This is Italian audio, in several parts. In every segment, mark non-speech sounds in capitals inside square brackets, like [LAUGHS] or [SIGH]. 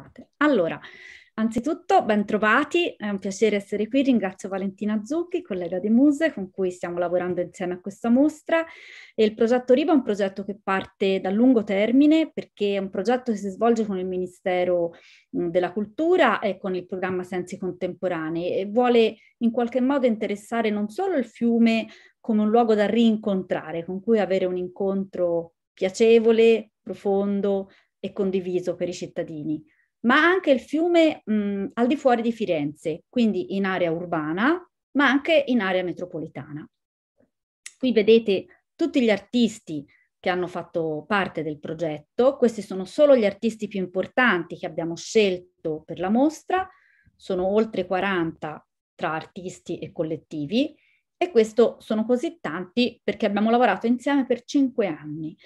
parte. Allora, anzitutto bentrovati, è un piacere essere qui, ringrazio Valentina Zucchi, collega di Muse, con cui stiamo lavorando insieme a questa mostra. E il progetto RIVA è un progetto che parte dal lungo termine perché è un progetto che si svolge con il Ministero della Cultura e con il programma Sensi Contemporanei e vuole in qualche modo interessare non solo il fiume come un luogo da rincontrare, con cui avere un incontro piacevole, profondo e condiviso per i cittadini, ma anche il fiume mh, al di fuori di Firenze, quindi in area urbana, ma anche in area metropolitana. Qui vedete tutti gli artisti che hanno fatto parte del progetto, questi sono solo gli artisti più importanti che abbiamo scelto per la mostra, sono oltre 40 tra artisti e collettivi e questo sono così tanti perché abbiamo lavorato insieme per 5 anni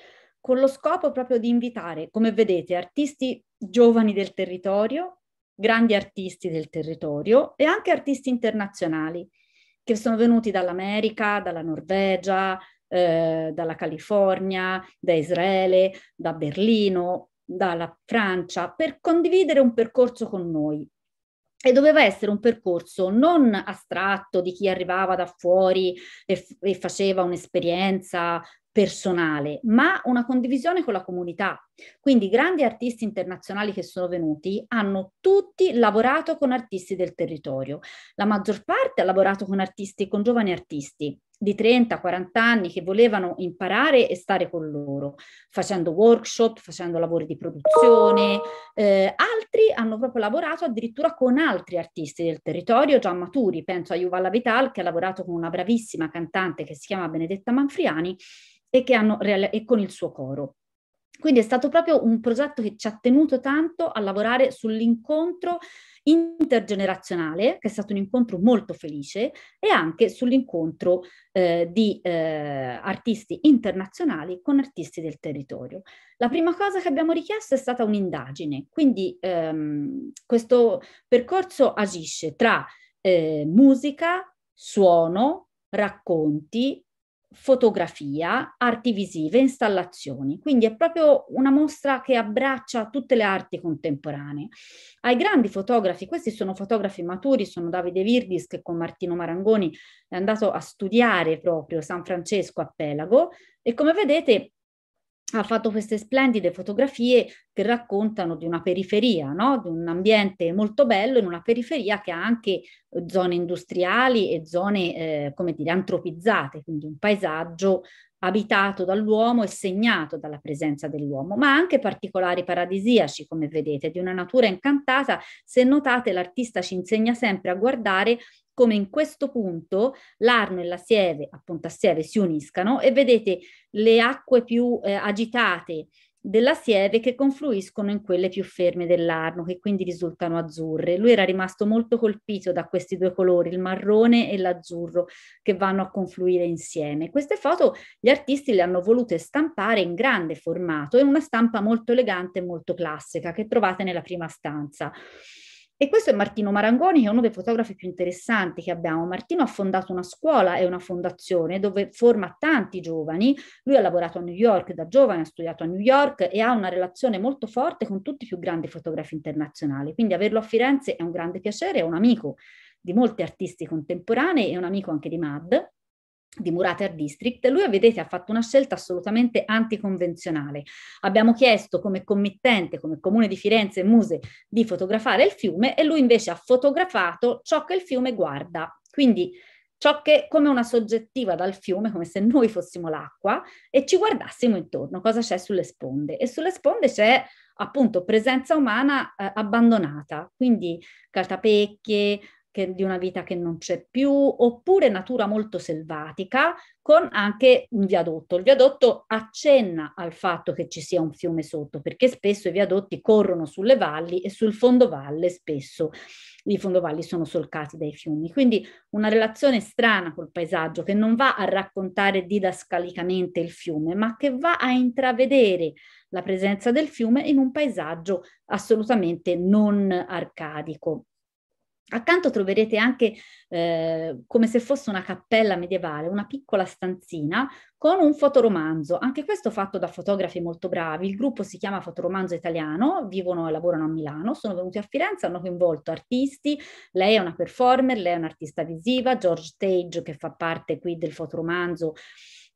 con lo scopo proprio di invitare, come vedete, artisti giovani del territorio, grandi artisti del territorio e anche artisti internazionali che sono venuti dall'America, dalla Norvegia, eh, dalla California, da Israele, da Berlino, dalla Francia, per condividere un percorso con noi. E doveva essere un percorso non astratto di chi arrivava da fuori e, f- e faceva un'esperienza personale, ma una condivisione con la comunità. Quindi grandi artisti internazionali che sono venuti hanno tutti lavorato con artisti del territorio. La maggior parte ha lavorato con artisti, con giovani artisti, di 30-40 anni che volevano imparare e stare con loro, facendo workshop, facendo lavori di produzione. Eh, altri hanno proprio lavorato addirittura con altri artisti del territorio già maturi, penso a Juvalla Vital che ha lavorato con una bravissima cantante che si chiama Benedetta Manfriani e, hanno, e con il suo coro. Quindi è stato proprio un progetto che ci ha tenuto tanto a lavorare sull'incontro intergenerazionale, che è stato un incontro molto felice, e anche sull'incontro eh, di eh, artisti internazionali con artisti del territorio. La prima cosa che abbiamo richiesto è stata un'indagine, quindi ehm, questo percorso agisce tra eh, musica, suono, racconti, fotografia, arti visive, installazioni. Quindi è proprio una mostra che abbraccia tutte le arti contemporanee. Ai grandi fotografi, questi sono fotografi maturi, sono Davide Virdis che con Martino Marangoni è andato a studiare proprio San Francesco a Pelago e come vedete ha fatto queste splendide fotografie che raccontano di una periferia, no? di un ambiente molto bello in una periferia che ha anche eh, zone industriali e zone, eh, come dire, antropizzate, quindi un paesaggio abitato dall'uomo e segnato dalla presenza dell'uomo, ma anche particolari paradisiaci, come vedete, di una natura incantata. Se notate, l'artista ci insegna sempre a guardare come in questo punto l'Arno e la Sieve a Pontassieve si uniscano e vedete le acque più eh, agitate della Sieve che confluiscono in quelle più ferme dell'Arno, che quindi risultano azzurre. Lui era rimasto molto colpito da questi due colori, il marrone e l'azzurro, che vanno a confluire insieme. Queste foto gli artisti le hanno volute stampare in grande formato e una stampa molto elegante e molto classica che trovate nella prima stanza. E questo è Martino Marangoni, che è uno dei fotografi più interessanti che abbiamo. Martino ha fondato una scuola e una fondazione dove forma tanti giovani. Lui ha lavorato a New York da giovane, ha studiato a New York e ha una relazione molto forte con tutti i più grandi fotografi internazionali. Quindi averlo a Firenze è un grande piacere, è un amico di molti artisti contemporanei, è un amico anche di Mad, di Murater District, lui vedete ha fatto una scelta assolutamente anticonvenzionale. Abbiamo chiesto come committente, come comune di Firenze e Muse, di fotografare il fiume e lui invece ha fotografato ciò che il fiume guarda. Quindi ciò che come una soggettiva dal fiume, come se noi fossimo l'acqua e ci guardassimo intorno, cosa c'è sulle sponde. E sulle sponde c'è appunto presenza umana eh, abbandonata, quindi cartapecchie, che, di una vita che non c'è più, oppure natura molto selvatica con anche un viadotto. Il viadotto accenna al fatto che ci sia un fiume sotto, perché spesso i viadotti corrono sulle valli e sul fondovalle spesso i fondovalli sono solcati dai fiumi. Quindi una relazione strana col paesaggio che non va a raccontare didascalicamente il fiume, ma che va a intravedere la presenza del fiume in un paesaggio assolutamente non arcadico. Accanto troverete anche, eh, come se fosse una cappella medievale, una piccola stanzina con un fotoromanzo, anche questo fatto da fotografi molto bravi. Il gruppo si chiama Fotoromanzo Italiano, vivono e lavorano a Milano, sono venuti a Firenze, hanno coinvolto artisti, lei è una performer, lei è un'artista visiva, George Tage che fa parte qui del fotoromanzo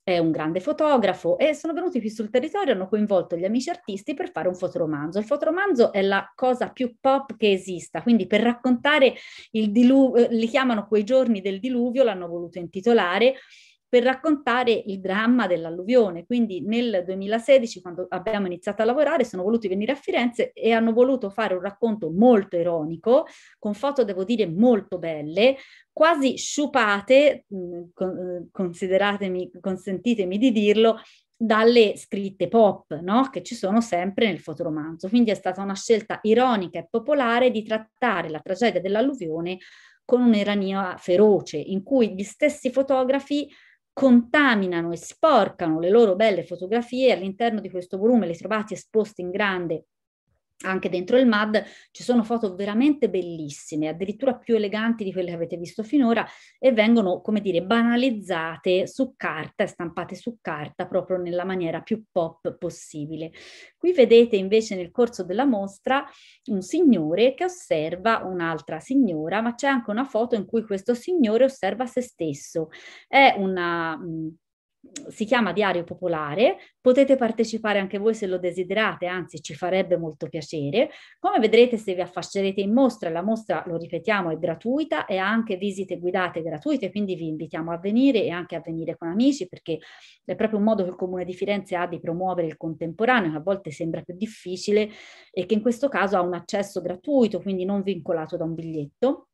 è un grande fotografo e sono venuti qui sul territorio, hanno coinvolto gli amici artisti per fare un fotoromanzo. Il fotoromanzo è la cosa più pop che esista, quindi per raccontare il diluvio, eh, li chiamano quei giorni del diluvio, l'hanno voluto intitolare per raccontare il dramma dell'alluvione. Quindi nel 2016, quando abbiamo iniziato a lavorare, sono voluti venire a Firenze e hanno voluto fare un racconto molto ironico, con foto, devo dire, molto belle, quasi sciupate, mm, eh, consideratemi, consentitemi di dirlo, dalle scritte pop no? che ci sono sempre nel fotoromanzo. Quindi è stata una scelta ironica e popolare di trattare la tragedia dell'alluvione con un'erania feroce, in cui gli stessi fotografi contaminano e sporcano le loro belle fotografie. All'interno di questo volume li trovate esposti in grande anche dentro il MAD ci sono foto veramente bellissime, addirittura più eleganti di quelle che avete visto finora e vengono, come dire, banalizzate su carta, stampate su carta proprio nella maniera più pop possibile. Qui vedete invece nel corso della mostra un signore che osserva un'altra signora, ma c'è anche una foto in cui questo signore osserva se stesso. È una mh, mm, si chiama Diario Popolare, potete partecipare anche voi se lo desiderate, anzi ci farebbe molto piacere. Come vedrete se vi affaccerete in mostra, la mostra, lo ripetiamo, è gratuita e ha anche visite guidate gratuite, quindi vi invitiamo a venire e anche a venire con amici perché è proprio un modo che il Comune di Firenze ha di promuovere il contemporaneo, che a volte sembra più difficile e che in questo caso ha un accesso gratuito, quindi non vincolato da un biglietto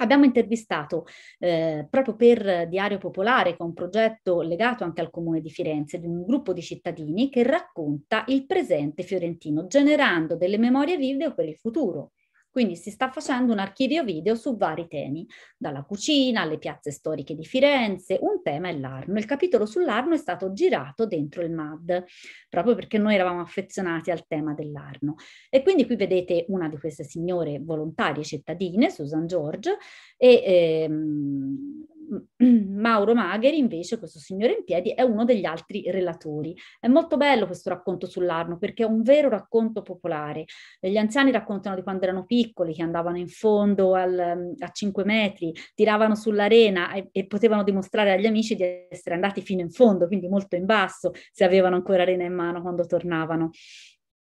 Abbiamo intervistato eh, proprio per Diario Popolare, che è un progetto legato anche al comune di Firenze, di un gruppo di cittadini che racconta il presente fiorentino, generando delle memorie vive per il futuro. Quindi si sta facendo un archivio video su vari temi, dalla cucina alle piazze storiche di Firenze, un tema è l'Arno. Il capitolo sull'Arno è stato girato dentro il MAD, proprio perché noi eravamo affezionati al tema dell'Arno. E quindi qui vedete una di queste signore volontarie cittadine, Susan George, e ehm, [CLEARS THROAT] Mauro Magheri, invece, questo signore in piedi, è uno degli altri relatori. È molto bello questo racconto sull'Arno perché è un vero racconto popolare. Gli anziani raccontano di quando erano piccoli, che andavano in fondo al, a 5 metri, tiravano sull'arena e, e, potevano dimostrare agli amici di essere andati fino in fondo, quindi molto in basso, se avevano ancora arena in mano quando tornavano.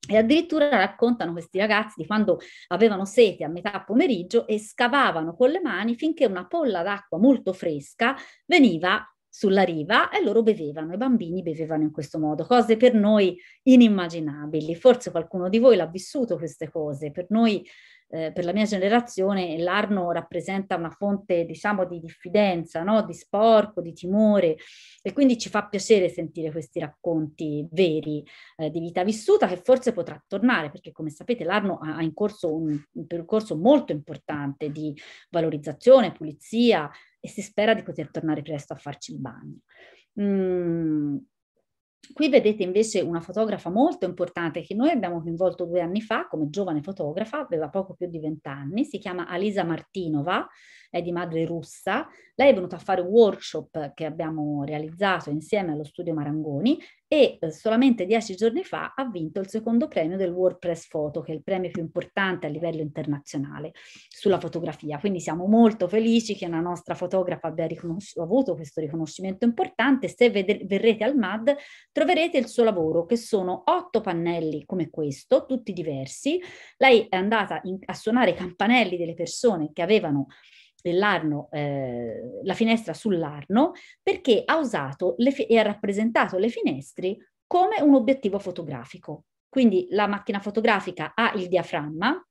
E addirittura raccontano questi ragazzi di quando avevano sete a metà pomeriggio e scavavano con le mani finché una polla d'acqua molto fresca veniva sulla riva e loro bevevano, i bambini bevevano in questo modo, cose per noi inimmaginabili. Forse qualcuno di voi l'ha vissuto queste cose, per noi, eh, per la mia generazione, l'arno rappresenta una fonte, diciamo, di diffidenza, no? di sporco, di timore e quindi ci fa piacere sentire questi racconti veri eh, di vita vissuta che forse potrà tornare, perché come sapete l'arno ha, ha in corso un, un percorso molto importante di valorizzazione, pulizia, e si spera di poter tornare presto a farci il bagno. Mm. Qui vedete invece una fotografa molto importante che noi abbiamo coinvolto due anni fa come giovane fotografa, aveva poco più di vent'anni, si chiama Alisa Martinova, è di madre russa, lei è venuta a fare un workshop che abbiamo realizzato insieme allo studio Marangoni e eh, solamente dieci giorni fa ha vinto il secondo premio del WordPress Photo, che è il premio più importante a livello internazionale sulla fotografia. Quindi siamo molto felici che una nostra fotografa abbia riconos- avuto questo riconoscimento importante. Se ved- verrete al MAD troverete il suo lavoro, che sono otto pannelli come questo, tutti diversi. Lei è andata in- a suonare i campanelli delle persone che avevano dell'Arno, eh, la finestra sull'Arno, perché ha usato e ha rappresentato le finestre come un obiettivo fotografico. Quindi la macchina fotografica ha il diaframma,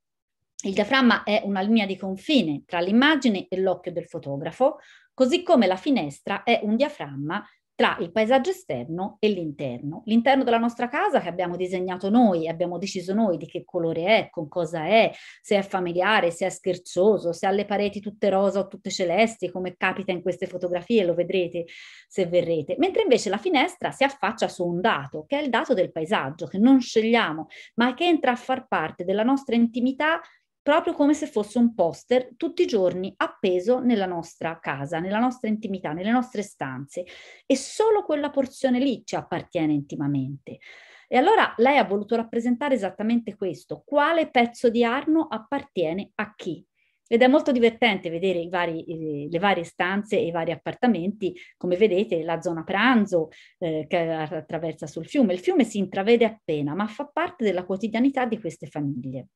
il diaframma è una linea di confine tra l'immagine e l'occhio del fotografo, così come la finestra è un diaframma tra il paesaggio esterno e l'interno. L'interno della nostra casa che abbiamo disegnato noi, abbiamo deciso noi di che colore è, con cosa è, se è familiare, se è scherzoso, se ha le pareti tutte rosa o tutte celesti, come capita in queste fotografie, lo vedrete se verrete. Mentre invece la finestra si affaccia su un dato, che è il dato del paesaggio, che non scegliamo, ma che entra a far parte della nostra intimità proprio come se fosse un poster tutti i giorni appeso nella nostra casa, nella nostra intimità, nelle nostre stanze e solo quella porzione lì ci appartiene intimamente. E allora lei ha voluto rappresentare esattamente questo, quale pezzo di Arno appartiene a chi. Ed è molto divertente vedere vari, eh, le varie stanze e i vari appartamenti, come vedete la zona pranzo eh, che attraversa sul fiume. Il fiume si intravede appena, ma fa parte della quotidianità di queste famiglie.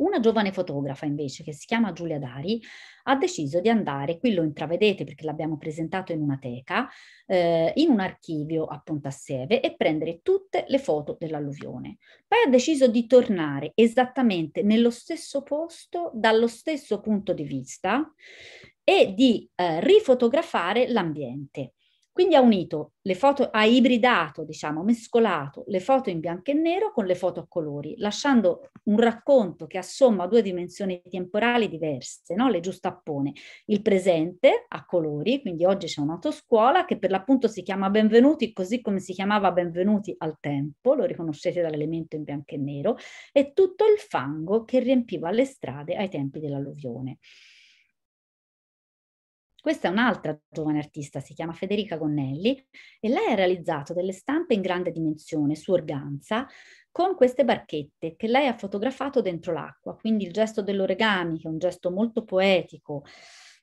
Una giovane fotografa invece, che si chiama Giulia Dari, ha deciso di andare, qui lo intravedete perché l'abbiamo presentato in una teca, eh, in un archivio a Pontasseve e prendere tutte le foto dell'alluvione. Poi ha deciso di tornare esattamente nello stesso posto, dallo stesso punto di vista e di eh, rifotografare l'ambiente. Quindi ha unito le foto, ha ibridato, diciamo, mescolato le foto in bianco e nero con le foto a colori, lasciando un racconto che assomma due dimensioni temporali diverse, no? le giustappone. Il presente a colori, quindi oggi c'è un'autoscuola che per l'appunto si chiama Benvenuti, così come si chiamava Benvenuti al tempo, lo riconoscete dall'elemento in bianco e nero, e tutto il fango che riempiva le strade ai tempi dell'alluvione. Questa è un'altra giovane artista, si chiama Federica Gonnelli e lei ha realizzato delle stampe in grande dimensione su organza con queste barchette che lei ha fotografato dentro l'acqua, quindi il gesto dell'origami, che è un gesto molto poetico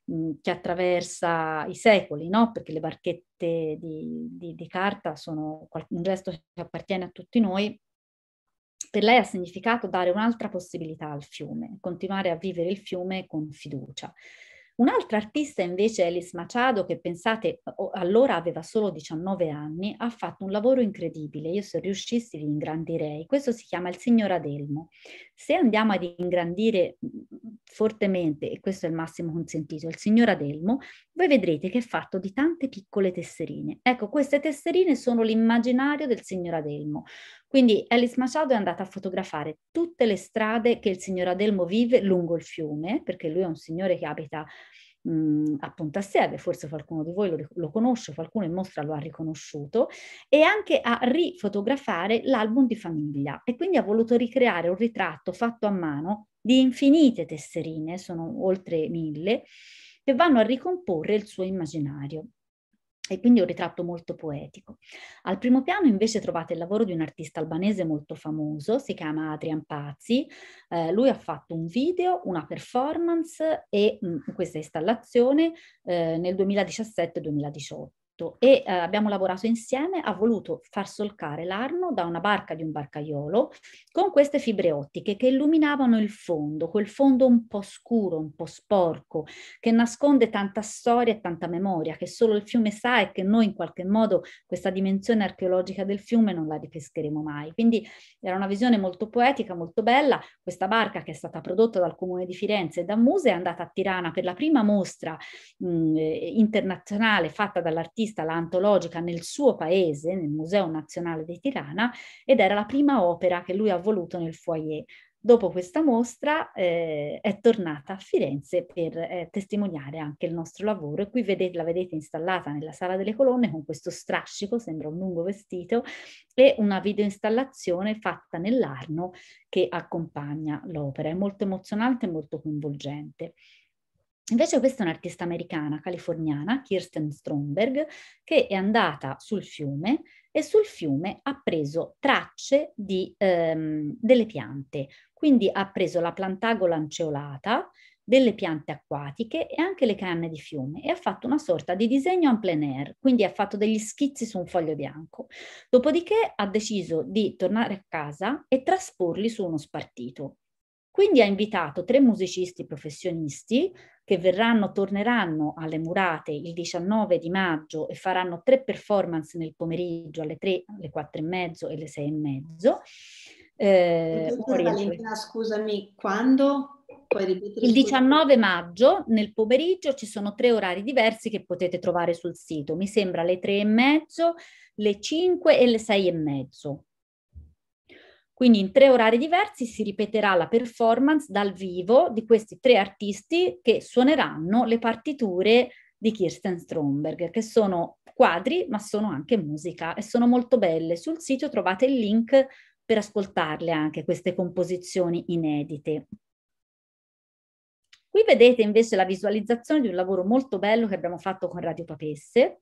mh, mm, che attraversa i secoli, no? perché le barchette di, di, di carta sono un gesto che appartiene a tutti noi, per lei ha significato dare un'altra possibilità al fiume, continuare a vivere il fiume con fiducia. Un'altra artista invece, Alice Machado, che pensate allora aveva solo 19 anni, ha fatto un lavoro incredibile. Io se riuscissi vi ingrandirei. Questo si chiama Il Signor Adelmo. Se andiamo ad ingrandire mm, fortemente, e questo è il massimo consentito, il Signor Adelmo, voi vedrete che è fatto di tante piccole tesserine. Ecco, queste tesserine sono l'immaginario del Signor Adelmo. Quindi Alice Machado è andata a fotografare tutte le strade che il signor Adelmo vive lungo il fiume, perché lui è un signore che abita mh, a Ponta Seve, forse qualcuno di voi lo, lo, conosce, qualcuno in mostra lo ha riconosciuto, e anche a rifotografare l'album di famiglia. E quindi ha voluto ricreare un ritratto fatto a mano di infinite tesserine, sono oltre mille, che vanno a ricomporre il suo immaginario e quindi un ritratto molto poetico. Al primo piano invece trovate il lavoro di un artista albanese molto famoso, si chiama Adrian Pazzi, eh, lui ha fatto un video, una performance e mh, mm, questa installazione eh, nel 2017-2018 tutto e eh, abbiamo lavorato insieme, ha voluto far solcare l'arno da una barca di un barcaiolo con queste fibre ottiche che illuminavano il fondo, quel fondo un po' scuro, un po' sporco, che nasconde tanta storia e tanta memoria, che solo il fiume sa e che noi in qualche modo questa dimensione archeologica del fiume non la ripescheremo mai. Quindi era una visione molto poetica, molto bella. Questa barca che è stata prodotta dal Comune di Firenze e da Muse è andata a Tirana per la prima mostra mh, eh, internazionale fatta dall'artista rivista, la antologica, nel suo paese, nel Museo Nazionale di Tirana, ed era la prima opera che lui ha voluto nel foyer. Dopo questa mostra eh, è tornata a Firenze per eh, testimoniare anche il nostro lavoro e qui vedete, la vedete installata nella sala delle colonne con questo strascico, sembra un lungo vestito, e una videoinstallazione fatta nell'arno che accompagna l'opera. È molto emozionante e molto coinvolgente. Invece questa è un'artista americana, californiana, Kirsten Stromberg, che è andata sul fiume e sul fiume ha preso tracce di, ehm, delle piante, quindi ha preso la plantagola lanceolata, delle piante acquatiche e anche le canne di fiume e ha fatto una sorta di disegno en plein air, quindi ha fatto degli schizzi su un foglio bianco. Dopodiché ha deciso di tornare a casa e trasporli su uno spartito. Quindi ha invitato tre musicisti professionisti che verranno, torneranno alle murate il 19 di maggio e faranno tre performance nel pomeriggio alle 3, alle 4 e mezzo e alle 6 e mezzo. Eh, Valentina, scusami, quando? il 19 maggio nel pomeriggio ci sono tre orari diversi che potete trovare sul sito. Mi sembra le 3 e mezzo, le 5 e le 6 e mezzo. Quindi in tre orari diversi si ripeterà la performance dal vivo di questi tre artisti che suoneranno le partiture di Kirsten Stromberg, che sono quadri ma sono anche musica e sono molto belle. Sul sito trovate il link per ascoltarle anche queste composizioni inedite. Qui vedete invece la visualizzazione di un lavoro molto bello che abbiamo fatto con Radio Papesse,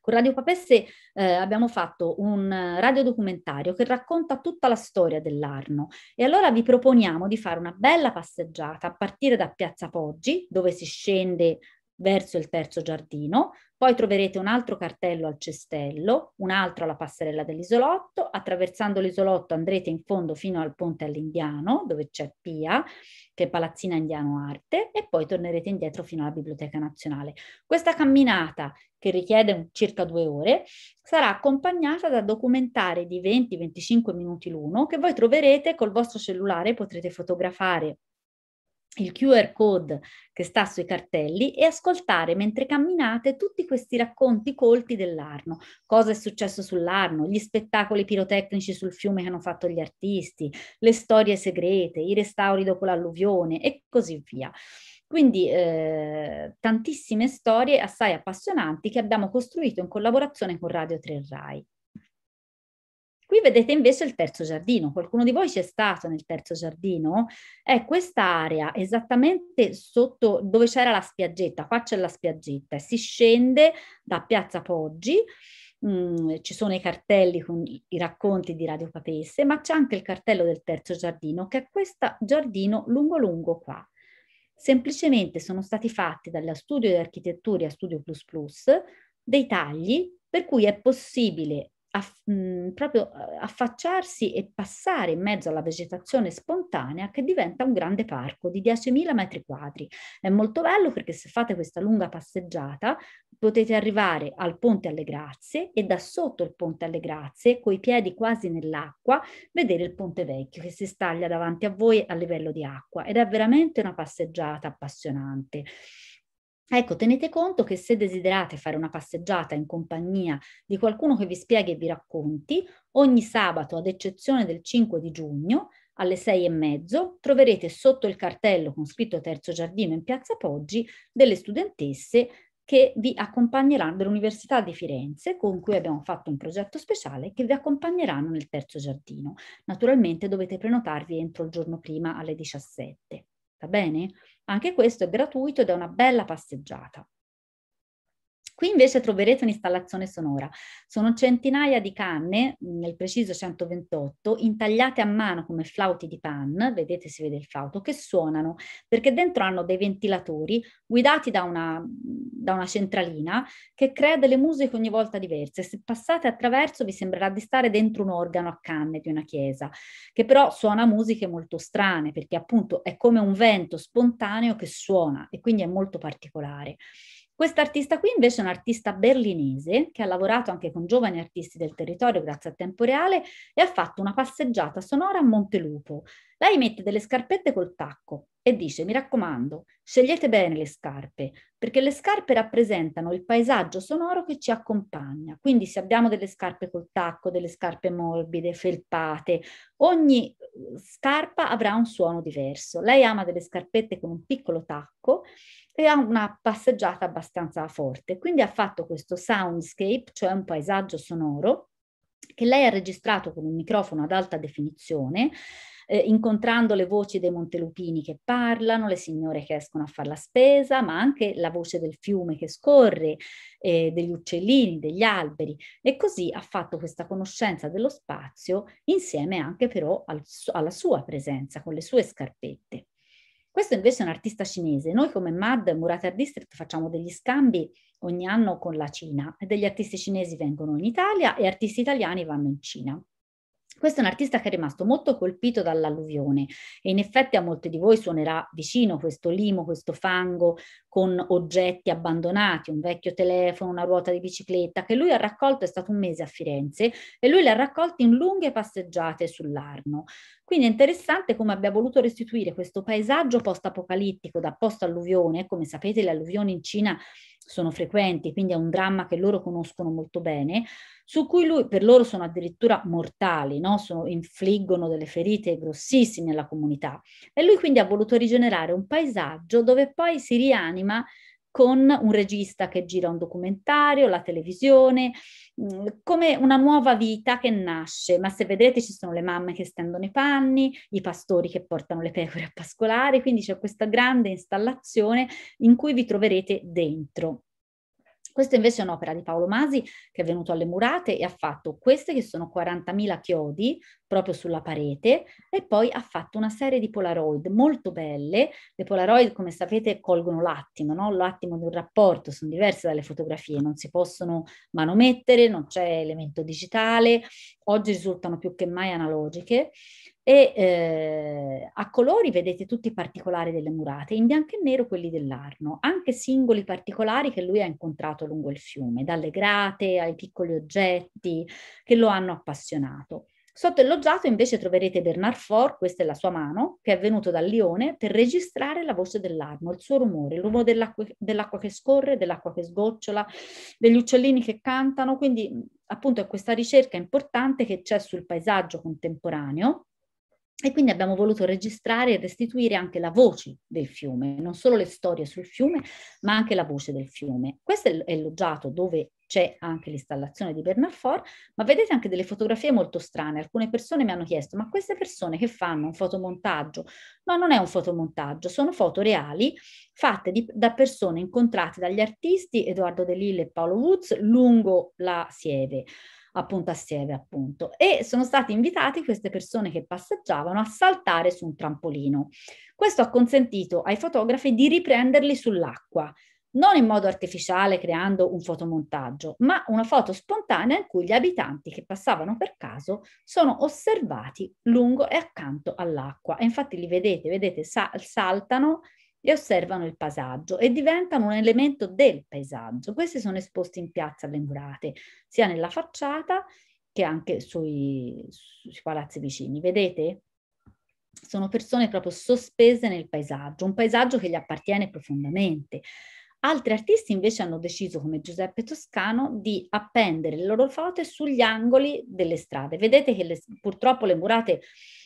con Radio Papesse eh, abbiamo fatto un radiodocumentario che racconta tutta la storia dell'Arno e allora vi proponiamo di fare una bella passeggiata a partire da Piazza Poggi, dove si scende verso il terzo giardino, poi troverete un altro cartello al cestello, un altro alla passerella dell'isolotto, attraversando l'isolotto andrete in fondo fino al ponte all'Indiano dove c'è Pia che è Palazzina Indiano Arte, e poi tornerete indietro fino alla Biblioteca Nazionale. Questa camminata, che richiede circa due ore, sarà accompagnata da documentari di 20-25 minuti l'uno che voi troverete col vostro cellulare, potrete fotografare il QR code che sta sui cartelli e ascoltare mentre camminate tutti questi racconti colti dell'Arno, cosa è successo sull'Arno, gli spettacoli pirotecnici sul fiume che hanno fatto gli artisti, le storie segrete, i restauri dopo l'alluvione e così via. Quindi eh, tantissime storie assai appassionanti che abbiamo costruito in collaborazione con Radio 3 Rai. Qui vedete invece il terzo giardino. Qualcuno di voi c'è stato nel terzo giardino? È quest'area esattamente sotto dove c'era la spiaggetta. Qua c'è la spiaggetta. e Si scende da Piazza Poggi. Mm, ci sono i cartelli con i racconti di Radio Papesse, ma c'è anche il cartello del terzo giardino, che è questo giardino lungo lungo qua. Semplicemente sono stati fatti dalla Studio di Architettura a Studio Plus Plus dei tagli per cui è possibile aff- mh, mhmm, proprio uhm, affacciarsi e passare in mezzo alla vegetazione spontanea che diventa un grande parco di 10.000 metri quadri. È molto bello perché se fate questa lunga passeggiata potete arrivare al Ponte alle Grazie e da sotto il Ponte alle Grazie, coi piedi quasi nell'acqua, vedere il Ponte Vecchio che si staglia davanti a voi a livello di acqua ed è veramente una passeggiata appassionante. Ecco, tenete conto che se desiderate fare una passeggiata in compagnia di qualcuno che vi spieghi e vi racconti, ogni sabato, ad eccezione del 5 di giugno, alle sei e mezzo, troverete sotto il cartello con scritto Terzo Giardino in Piazza Poggi delle studentesse che vi accompagneranno dell'Università di Firenze, con cui abbiamo fatto un progetto speciale, che vi accompagneranno nel terzo giardino. Naturalmente dovete prenotarvi entro il giorno prima alle 17. Va bene? Anche questo è gratuito ed è una bella passeggiata. Qui invece troverete un'installazione sonora. Sono centinaia di canne, nel preciso 128, intagliate a mano come flauti di pan, vedete si vede il flauto, che suonano perché dentro hanno dei ventilatori guidati da una, da una centralina che crea delle musiche ogni volta diverse. Se passate attraverso vi sembrerà di stare dentro un organo a canne di una chiesa, che però suona musiche molto strane perché appunto è come un vento spontaneo che suona e quindi è molto particolare. Quest'artista qui invece è un artista berlinese che ha lavorato anche con giovani artisti del territorio grazie a tempo reale e ha fatto una passeggiata sonora a Montelupo. Lei mette delle scarpette col tacco e dice mi raccomando scegliete bene le scarpe perché le scarpe rappresentano il paesaggio sonoro che ci accompagna. Quindi se abbiamo delle scarpe col tacco, delle scarpe morbide, felpate, ogni eh, scarpa avrà un suono diverso. Lei ama delle scarpette con un piccolo tacco e ha una passeggiata abbastanza forte. Quindi ha fatto questo soundscape, cioè un paesaggio sonoro, che lei ha registrato con un microfono ad alta definizione, eh, incontrando le voci dei montelupini che parlano, le signore che escono a fare la spesa, ma anche la voce del fiume che scorre, eh, degli uccellini, degli alberi. E così ha fatto questa conoscenza dello spazio insieme anche però al, alla sua presenza, con le sue scarpette. Questo invece è un artista cinese. Noi come MAD Murata District facciamo degli scambi ogni anno con la Cina e degli artisti cinesi vengono in Italia e artisti italiani vanno in Cina. Questo è un artista che è rimasto molto colpito dall'alluvione e in effetti a molti di voi suonerà vicino questo limo, questo fango con oggetti abbandonati, un vecchio telefono, una ruota di bicicletta che lui ha raccolto, è stato un mese a Firenze e lui le ha raccolte in lunghe passeggiate sull'Arno. Quindi è interessante come abbia voluto restituire questo paesaggio post-apocalittico da post-alluvione, come sapete le alluvioni in Cina sono frequenti, quindi è un dramma che loro conoscono molto bene, su cui lui, per loro sono addirittura mortali, no? sono, infliggono delle ferite grossissime alla comunità. E lui quindi ha voluto rigenerare un paesaggio dove poi si rianima con un regista che gira un documentario, la televisione, mm, come una nuova vita che nasce. Ma se vedete ci sono le mamme che stendono i panni, i pastori che portano le pecore a pascolare, quindi c'è questa grande installazione in cui vi troverete dentro. Questa invece è un'opera di Paolo Masi che è venuto alle murate e ha fatto queste che sono 40.000 chiodi proprio sulla parete e poi ha fatto una serie di polaroid molto belle. Le polaroid, come sapete, colgono l'attimo, no? l'attimo di un rapporto, sono diverse dalle fotografie, non si possono manomettere, non c'è elemento digitale, oggi risultano più che mai analogiche e eh, a colori vedete tutti i particolari delle murate, in bianco e nero quelli dell'Arno, anche singoli particolari che lui ha incontrato lungo il fiume, dalle grate ai piccoli oggetti che lo hanno appassionato. Sotto il loggiato invece troverete Bernard Faure, questa è la sua mano, che è venuto dal Lione per registrare la voce dell'Arno, il suo rumore, il rumore dell'acqua, dell'acqua che scorre, dell'acqua che sgocciola, degli uccellini che cantano, quindi appunto è questa ricerca importante che c'è sul paesaggio contemporaneo e quindi abbiamo voluto registrare e restituire anche la voce del fiume, non solo le storie sul fiume, ma anche la voce del fiume. Questo è il loggiato dove c'è anche l'installazione di Bernard Fort, ma vedete anche delle fotografie molto strane. Alcune persone mi hanno chiesto, ma queste persone che fanno un fotomontaggio? No, non è un fotomontaggio, sono foto reali fatte di, da persone incontrate dagli artisti Edoardo De Lille e Paolo Woods lungo la Sieve appunto assieme appunto e sono stati invitati queste persone che passeggiavano a saltare su un trampolino. Questo ha consentito ai fotografi di riprenderli sull'acqua, non in modo artificiale creando un fotomontaggio, ma una foto spontanea in cui gli abitanti che passavano per caso sono osservati lungo e accanto all'acqua. E infatti li vedete, vedete, sal- saltano e osservano il paesaggio e diventano un elemento del paesaggio. Questi sono esposti in piazza Vengurate, sia nella facciata che anche sui, sui palazzi vicini. Vedete? Sono persone proprio sospese nel paesaggio, un paesaggio che gli appartiene profondamente. Altri artisti invece hanno deciso, come Giuseppe Toscano, di appendere le loro foto sugli angoli delle strade. Vedete che le, purtroppo le murate,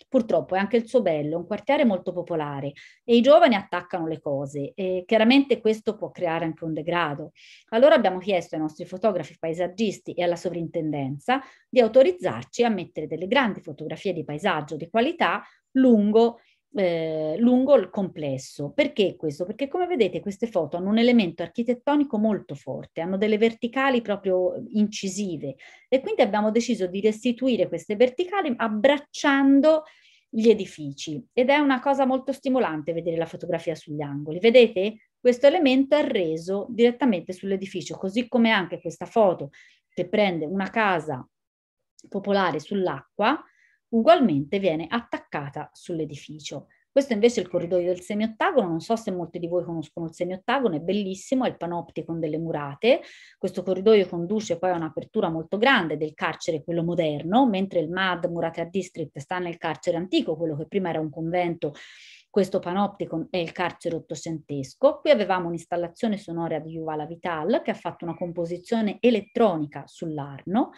purtroppo è anche il suo bello, è un quartiere molto popolare e i giovani attaccano le cose e chiaramente questo può creare anche un degrado. Allora abbiamo chiesto ai nostri fotografi paesaggisti e alla sovrintendenza di autorizzarci a mettere delle grandi fotografie di paesaggio di qualità lungo eh, lungo il complesso. Perché questo? Perché come vedete queste foto hanno un elemento architettonico molto forte, hanno delle verticali proprio incisive e quindi abbiamo deciso di restituire queste verticali abbracciando gli edifici ed è una cosa molto stimolante vedere la fotografia sugli angoli. Vedete? Questo elemento è reso direttamente sull'edificio, così come anche questa foto che prende una casa popolare sull'acqua, ugualmente viene attaccata sull'edificio. Questo invece è il corridoio del semiottagono, non so se molti di voi conoscono il semiottagono, è bellissimo, è il panopticon delle murate. Questo corridoio conduce poi a un'apertura molto grande del carcere, quello moderno, mentre il MAD Murata District sta nel carcere antico, quello che prima era un convento questo panopticon è il carcere ottocentesco. Qui avevamo un'installazione sonora di Yuvala Vital che ha fatto una composizione elettronica sull'Arno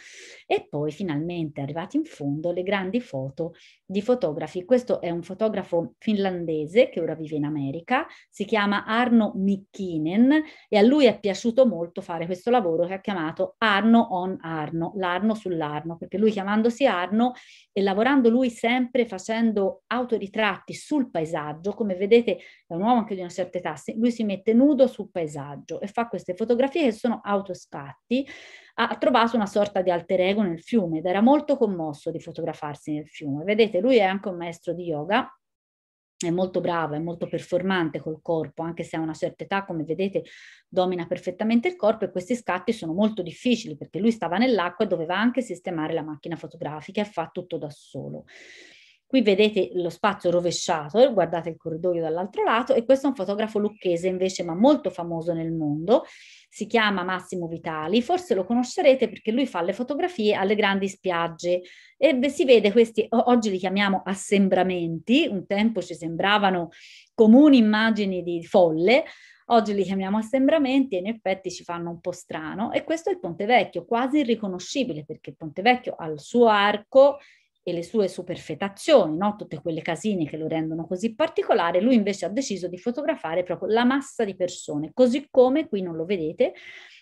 e poi finalmente arrivati in fondo le grandi foto di fotografi. Questo è un fotografo finlandese che ora vive in America, si chiama Arno Mikkinen e a lui è piaciuto molto fare questo lavoro che ha chiamato Arno on Arno, l'Arno sull'Arno, perché lui chiamandosi Arno e lavorando lui sempre facendo autoritratti sul paesaggio paesaggio, come vedete è un uomo anche di una certa età, lui si mette nudo sul paesaggio e fa queste fotografie che sono autoscatti, ha trovato una sorta di alter ego nel fiume ed era molto commosso di fotografarsi nel fiume. Vedete, lui è anche un maestro di yoga, è molto bravo, è molto performante col corpo, anche se a una certa età, come vedete, domina perfettamente il corpo e questi scatti sono molto difficili perché lui stava nell'acqua e doveva anche sistemare la macchina fotografica e fa tutto da solo. Qui vedete lo spazio rovesciato, guardate il corridoio dall'altro lato e questo è un fotografo lucchese invece ma molto famoso nel mondo, si chiama Massimo Vitali, forse lo conoscerete perché lui fa le fotografie alle grandi spiagge e beh, si vede questi, oggi li chiamiamo assembramenti, un tempo ci sembravano comuni immagini di folle, Oggi li chiamiamo assembramenti e in effetti ci fanno un po' strano. E questo è il Ponte Vecchio, quasi irriconoscibile, perché il Ponte Vecchio ha il suo arco e le sue superfetazioni, no? tutte quelle casine che lo rendono così particolare, lui invece ha deciso di fotografare proprio la massa di persone, così come qui non lo vedete,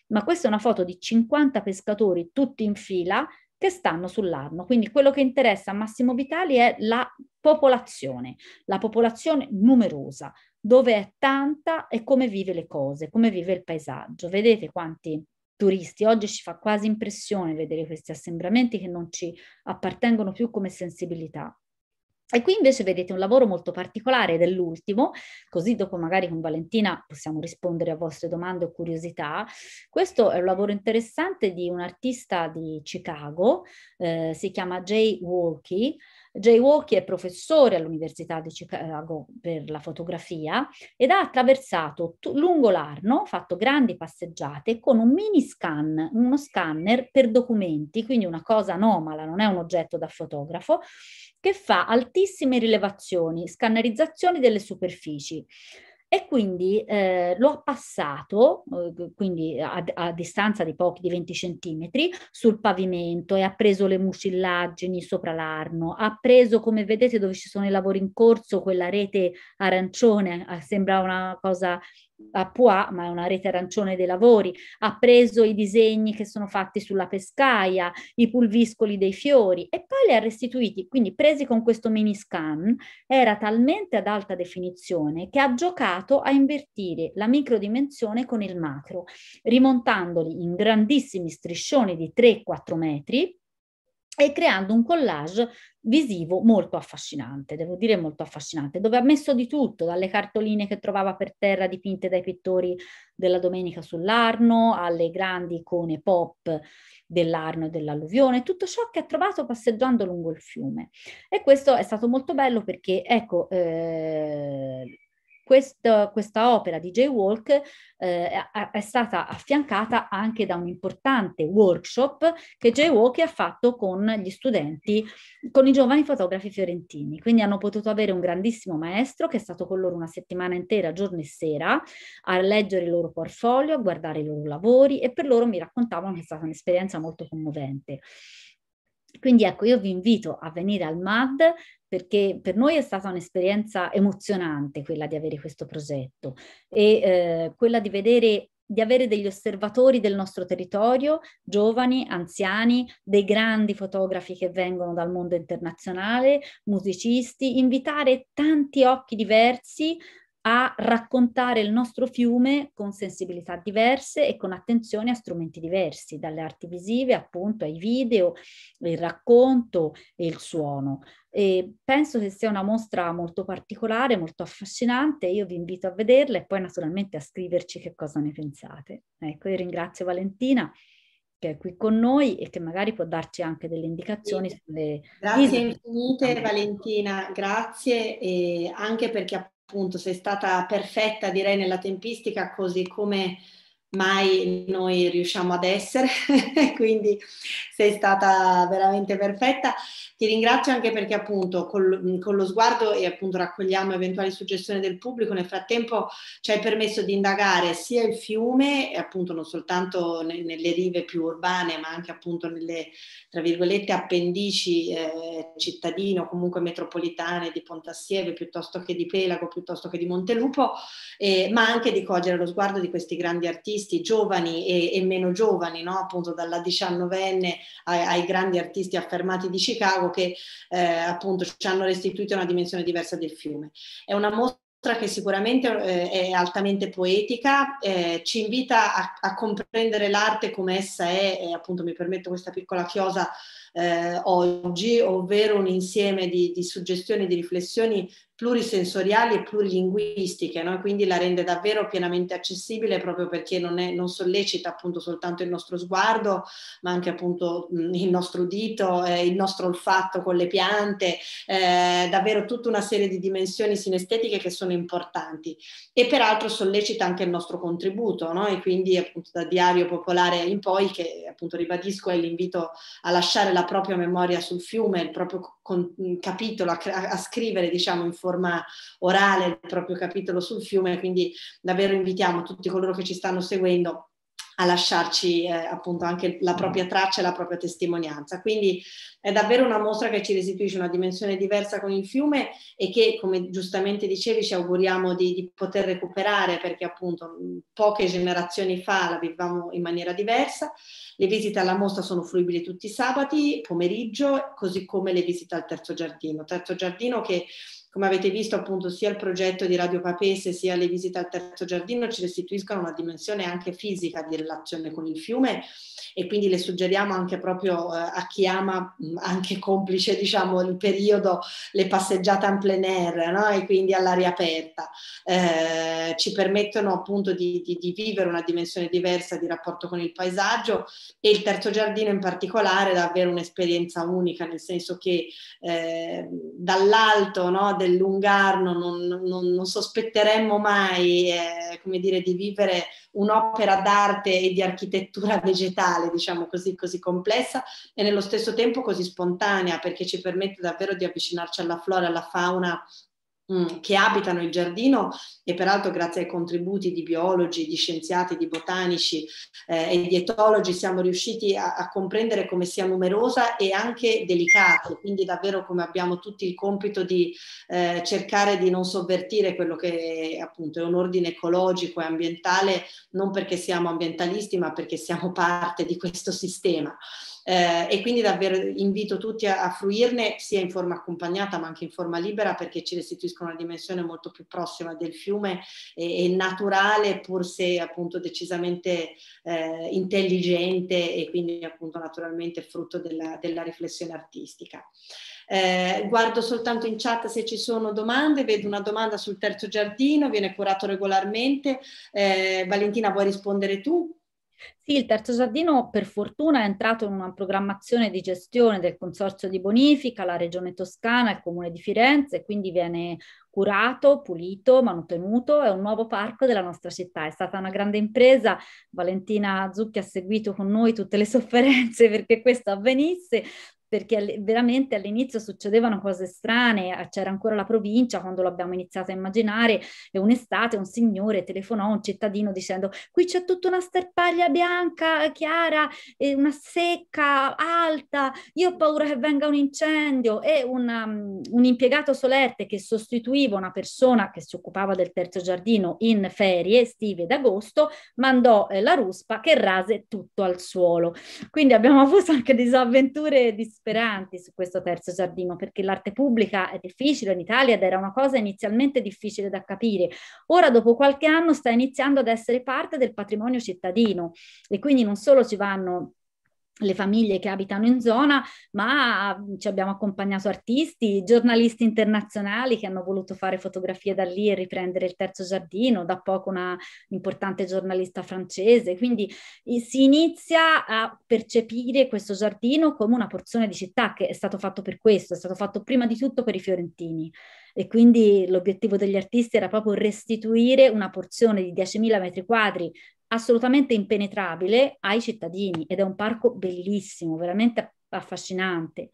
ma questa è una foto di 50 pescatori tutti in fila che stanno sull'Arno. Quindi quello che interessa a Massimo Vitali è la popolazione, la popolazione numerosa, dove è tanta e come vive le cose, come vive il paesaggio. Vedete quanti turisti. Oggi ci fa quasi impressione vedere questi assembramenti che non ci appartengono più come sensibilità. E qui invece vedete un lavoro molto particolare dell'ultimo, così dopo magari con Valentina possiamo rispondere a vostre domande o curiosità. Questo è un lavoro interessante di un artista di Chicago, eh, si chiama Jay Walkie, Jay Walkie è professore all'Università di Chicago per la fotografia ed ha attraversato t- lungo l'arno, fatto grandi passeggiate con un mini scan, uno scanner per documenti, quindi una cosa anomala, non è un oggetto da fotografo, che fa altissime rilevazioni, scannerizzazioni delle superfici e quindi eh, lo ha passato, eh, quindi a, a, distanza di pochi, di 20 centimetri, sul pavimento e ha preso le mucillaggini sopra l'arno, ha preso, come vedete dove ci sono i lavori in corso, quella rete arancione, eh, sembra una cosa a Pua, ma è una rete arancione dei lavori, ha preso i disegni che sono fatti sulla pescaia, i pulviscoli dei fiori e poi li ha restituiti, quindi presi con questo mini scan, era talmente ad alta definizione che ha giocato a invertire la microdimensione con il macro, rimontandoli in grandissimi striscioni di 3-4 metri e creando un collage visivo molto affascinante, devo dire molto affascinante, dove ha messo di tutto, dalle cartoline che trovava per terra dipinte dai pittori della Domenica sull'Arno, alle grandi icone pop dell'Arno e dell'alluvione, tutto ciò che ha trovato passeggiando lungo il fiume. E questo è stato molto bello perché, ecco, eh, questo, questa opera di Jaywalk eh, è stata affiancata anche da un importante workshop che Jay Walk ha fatto con gli studenti, con i giovani fotografi fiorentini. Quindi hanno potuto avere un grandissimo maestro che è stato con loro una settimana intera, giorno e sera, a leggere il loro portfolio, a guardare i loro lavori e per loro mi raccontavano che è stata un'esperienza molto commovente. Quindi ecco, io vi invito a venire al MAD perché per noi è stata un'esperienza emozionante quella di avere questo progetto e eh, quella di vedere di avere degli osservatori del nostro territorio, giovani, anziani, dei grandi fotografi che vengono dal mondo internazionale, musicisti, invitare tanti occhi diversi a raccontare il nostro fiume con sensibilità diverse e con attenzione a strumenti diversi, dalle arti visive appunto ai video, il racconto e il suono. E penso che sia una mostra molto particolare, molto affascinante, io vi invito a vederla e poi naturalmente a scriverci che cosa ne pensate. Ecco, io ringrazio Valentina che è qui con noi e che magari può darci anche delle indicazioni. Sì. Sulle... Grazie infinite Valentina, grazie e anche perché appunto appunto sei stata perfetta direi nella tempistica così come mai noi riusciamo ad essere, [LAUGHS] quindi sei stata veramente perfetta. Ti ringrazio anche perché appunto col, con lo sguardo e appunto raccogliamo eventuali suggestioni del pubblico, nel frattempo ci hai permesso di indagare sia il fiume, appunto non soltanto ne, nelle rive più urbane, ma anche appunto nelle, tra virgolette, appendici eh, cittadine o comunque metropolitane di Pontassieve piuttosto che di Pelago, piuttosto che di Montelupo, eh, ma anche di cogliere lo sguardo di questi grandi artisti artisti giovani e, e meno giovani, no? appunto dalla diciannovenne ai, ai, grandi artisti affermati di Chicago che eh, appunto ci hanno restituito una dimensione diversa del fiume. È una mostra che sicuramente eh, è altamente poetica, eh, ci invita a, a, comprendere l'arte come essa è, e appunto mi permetto questa piccola chiosa eh, oggi, ovvero un insieme di, di, suggestioni, di riflessioni plurisensoriali e plurilinguistiche, no? quindi la rende davvero pienamente accessibile proprio perché non, è, non, sollecita appunto soltanto il nostro sguardo, ma anche appunto mm, il nostro udito, eh, il nostro olfatto con le piante, eh, davvero tutta una serie di dimensioni sinestetiche che sono importanti e peraltro sollecita anche il nostro contributo no? e quindi appunto da Diario Popolare in poi che appunto ribadisco è l'invito a lasciare la propria memoria sul fiume, il proprio con, mm, capitolo, a, a, scrivere diciamo in forma forma orale il proprio capitolo sul fiume, quindi davvero invitiamo tutti coloro che ci stanno seguendo a lasciarci eh, appunto anche la propria traccia e la propria testimonianza. Quindi è davvero una mostra che ci restituisce una dimensione diversa con il fiume e che, come giustamente dicevi, ci auguriamo di, di poter recuperare perché appunto poche generazioni fa la vivevamo in maniera diversa. Le visite alla mostra sono fruibili tutti i sabati, pomeriggio, così come le visite al terzo giardino. Terzo giardino che come avete visto appunto sia il progetto di Radio Papese sia le visite al Terzo Giardino ci restituiscono una dimensione anche fisica di relazione con il fiume e quindi le suggeriamo anche proprio eh, a chi ama, mm, anche complice diciamo il periodo, le passeggiate en plein air no? e quindi all'aria aperta. Eh, ci permettono appunto di, di, di vivere una dimensione diversa di rapporto con il paesaggio e il Terzo Giardino in particolare è davvero un'esperienza unica, nel senso che eh, dall'alto no, del del lungarno, non, non, non sospetteremmo mai eh, come dire, di vivere un'opera d'arte e di architettura vegetale, diciamo così, così complessa e nello stesso tempo così spontanea, perché ci permette davvero di avvicinarci alla flora e alla fauna Mm, che abitano il giardino e peraltro grazie ai contributi di biologi, di scienziati, di botanici eh, e di etologi siamo riusciti a, a, comprendere come sia numerosa e anche delicata, quindi davvero come abbiamo tutti il compito di eh, cercare di non sovvertire quello che è, appunto è un ordine ecologico e ambientale, non perché siamo ambientalisti ma perché siamo parte di questo sistema eh, e quindi davvero invito tutti a, a, fruirne sia in forma accompagnata ma anche in forma libera perché ci restituiscono una dimensione molto più prossima del fiume e, e naturale pur se appunto decisamente eh, intelligente e quindi appunto naturalmente frutto della, della riflessione artistica. Eh, guardo soltanto in chat se ci sono domande, vedo una domanda sul terzo giardino, viene curato regolarmente. Eh, Valentina, vuoi rispondere tu? Sì, il Terzo Giardino per fortuna è entrato in una programmazione di gestione del Consorzio di Bonifica, la Regione Toscana, il Comune di Firenze, quindi viene curato, pulito, mantenuto, è un nuovo parco della nostra città. È stata una grande impresa, Valentina Zucchi ha seguito con noi tutte le sofferenze perché questo avvenisse, perché veramente all'inizio succedevano cose strane, eh, c'era ancora la provincia quando l'abbiamo iniziata a immaginare e un'estate un signore telefonò a un cittadino dicendo qui c'è tutta una sterpaglia bianca, chiara, una secca, alta, io ho paura che venga un incendio e una, um, un impiegato solerte che sostituiva una persona che si occupava del terzo giardino in ferie estive d'agosto mandò eh, la ruspa che rase tutto al suolo. Quindi abbiamo [LAUGHS] avuto anche disavventure di speranti su questo terzo giardino, perché l'arte pubblica è difficile in Italia ed era una cosa inizialmente difficile da capire. Ora, dopo qualche anno, sta iniziando ad essere parte del patrimonio cittadino e quindi non solo ci vanno le famiglie che abitano in zona, ma ci abbiamo accompagnato artisti, giornalisti internazionali che hanno voluto fare fotografie da lì e riprendere il terzo giardino, da poco una importante giornalista francese, quindi si inizia a percepire questo giardino come una porzione di città che è stato fatto per questo, è stato fatto prima di tutto per i fiorentini e quindi l'obiettivo degli artisti era proprio restituire una porzione di 10.000 metri quadri assolutamente impenetrabile ai cittadini ed è un parco bellissimo, veramente affascinante.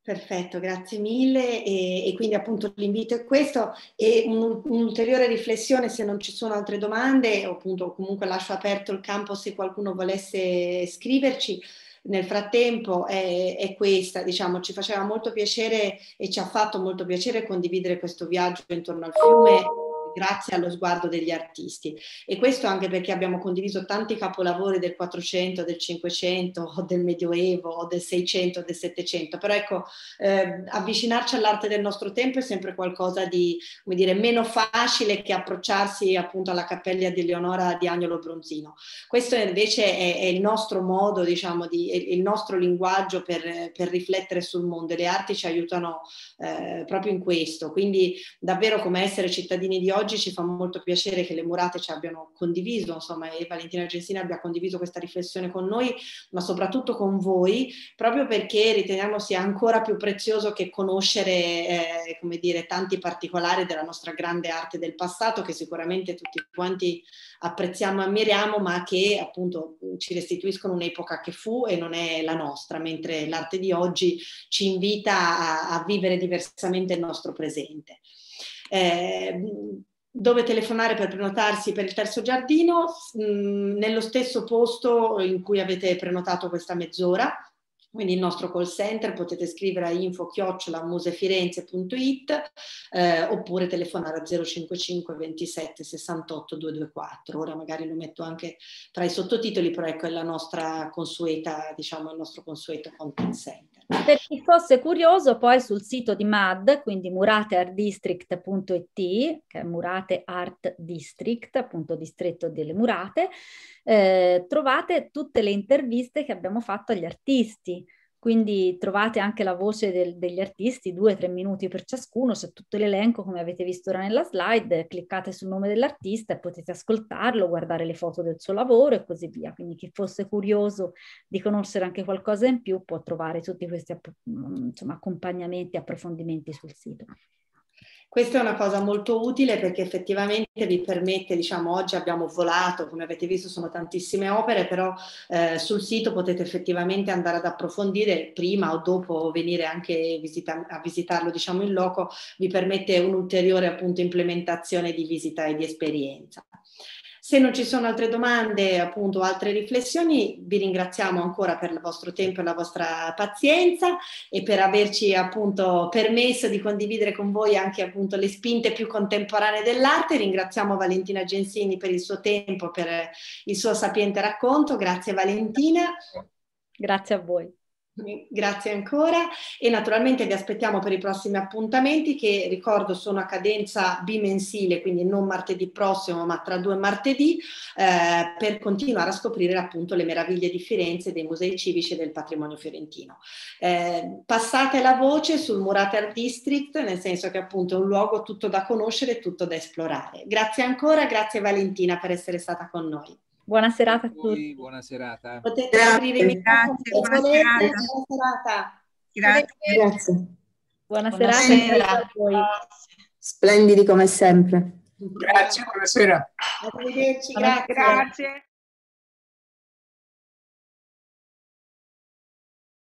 Perfetto, grazie mille e, e, quindi appunto l'invito è questo e un'ulteriore un riflessione se non ci sono altre domande, appunto comunque lascio aperto il campo se qualcuno volesse scriverci nel frattempo è, è, questa, diciamo, ci faceva molto piacere e ci ha fatto molto piacere condividere questo viaggio intorno al fiume grazie allo sguardo degli artisti. E questo anche perché abbiamo condiviso tanti capolavori del 400, del 500, o del Medioevo, o del 600, del 700. Però ecco, eh, avvicinarci all'arte del nostro tempo è sempre qualcosa di, come dire, meno facile che approcciarsi appunto alla cappella di Leonora di Agnolo Bronzino. Questo invece è, è il nostro modo, diciamo, di, il nostro linguaggio per, per, riflettere sul mondo e le arti ci aiutano eh, proprio in questo. Quindi davvero come essere cittadini di oggi oggi ci fa molto piacere che le murate ci abbiano condiviso, insomma, e Valentina Gensina abbia condiviso questa riflessione con noi, ma soprattutto con voi, proprio perché riteniamo sia ancora più prezioso che conoscere, eh, come dire, tanti particolari della nostra grande arte del passato, che sicuramente tutti quanti apprezziamo e ammiriamo, ma che appunto ci restituiscono un'epoca che fu e non è la nostra, mentre l'arte di oggi ci invita a, a vivere diversamente il nostro presente. Eh, dove telefonare per prenotarsi per il terzo giardino, mh, mm, nello stesso posto in cui avete prenotato questa mezz'ora, quindi il nostro call center, potete scrivere a info-musefirenze.it eh, oppure telefonare a 055 27 68 224. Ora magari lo metto anche tra i sottotitoli, però ecco è la nostra consueta, diciamo il nostro consueto content center. Per chi fosse curioso, poi sul sito di MAD, quindi murateartdistrict.it, che è Murate Art District, appunto distretto delle murate, eh, trovate tutte le interviste che abbiamo fatto agli artisti. Quindi trovate anche la voce del, degli artisti, due o tre minuti per ciascuno, c'è tutto l'elenco come avete visto ora nella slide, cliccate sul nome dell'artista e potete ascoltarlo, guardare le foto del suo lavoro e così via. Quindi chi fosse curioso di conoscere anche qualcosa in più può trovare tutti questi mm, insomma, accompagnamenti, approfondimenti sul sito. Questa è una cosa molto utile perché effettivamente vi permette, diciamo oggi abbiamo volato, come avete visto sono tantissime opere, però eh, sul sito potete effettivamente andare ad approfondire prima o dopo venire anche visita- a visitarlo diciamo in loco, vi permette un'ulteriore appunto implementazione di visita e di esperienza. Se non ci sono altre domande, appunto, altre riflessioni, vi ringraziamo ancora per il vostro tempo e la vostra pazienza e per averci appunto permesso di condividere con voi anche appunto le spinte più contemporanee dell'arte. Ringraziamo Valentina Gensini per il suo tempo, per il suo sapiente racconto. Grazie Valentina. Grazie a voi. Grazie ancora e naturalmente vi aspettiamo per i prossimi appuntamenti che ricordo sono a cadenza bimensile, quindi non martedì prossimo ma tra due martedì, eh, per continuare a scoprire appunto le meraviglie di Firenze, dei musei civici e del patrimonio fiorentino. Eh, passate la voce sul Murate Art District, nel senso che appunto è un luogo tutto da conoscere, tutto da esplorare. Grazie ancora, grazie Valentina per essere stata con noi. Buona serata a, tutti. Buona serata. Potete grazie, scrivermi. Grazie, buona serata. buona serata. Grazie. grazie. Buona, buona serata buona Splendidi come sempre. Grazie, buonasera. Arrivederci, grazie. grazie.